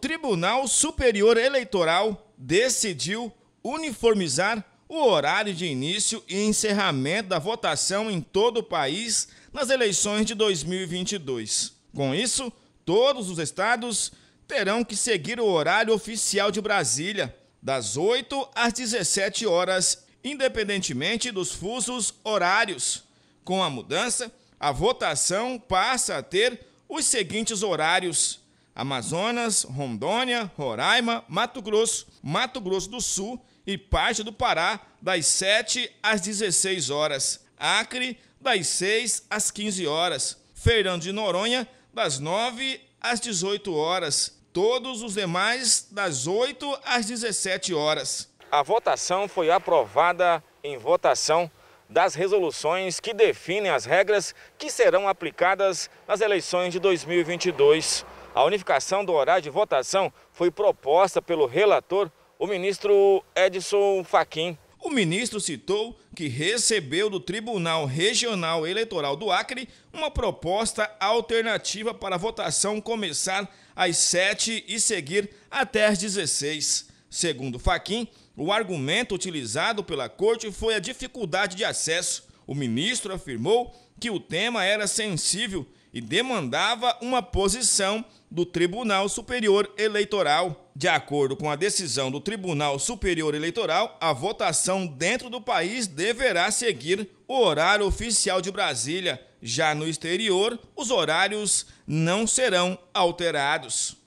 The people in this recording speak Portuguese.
Tribunal Superior Eleitoral decidiu uniformizar o horário de início e encerramento da votação em todo o país nas eleições de 2022. Com isso, todos os estados terão que seguir o horário oficial de Brasília, das 8 às 17 horas, independentemente dos fusos horários. Com a mudança, a votação passa a ter os seguintes horários: Amazonas, Rondônia, Roraima, Mato Grosso, Mato Grosso do Sul e parte do Pará, das 7 às 16 horas. Acre, das 6 às 15 horas. Fernando de Noronha, das 9 às 18 horas. Todos os demais, das 8 às 17 horas. A votação foi aprovada em votação das resoluções que definem as regras que serão aplicadas nas eleições de 2022. A unificação do horário de votação foi proposta pelo relator, o ministro Edson Fachin. O ministro citou que recebeu do Tribunal Regional Eleitoral do Acre uma proposta alternativa para a votação começar às 7 e seguir até às 16. Segundo Faquim, o argumento utilizado pela corte foi a dificuldade de acesso. O ministro afirmou que o tema era sensível e demandava uma posição do Tribunal Superior Eleitoral. De acordo com a decisão do Tribunal Superior Eleitoral, a votação dentro do país deverá seguir o horário oficial de Brasília. Já no exterior, os horários não serão alterados.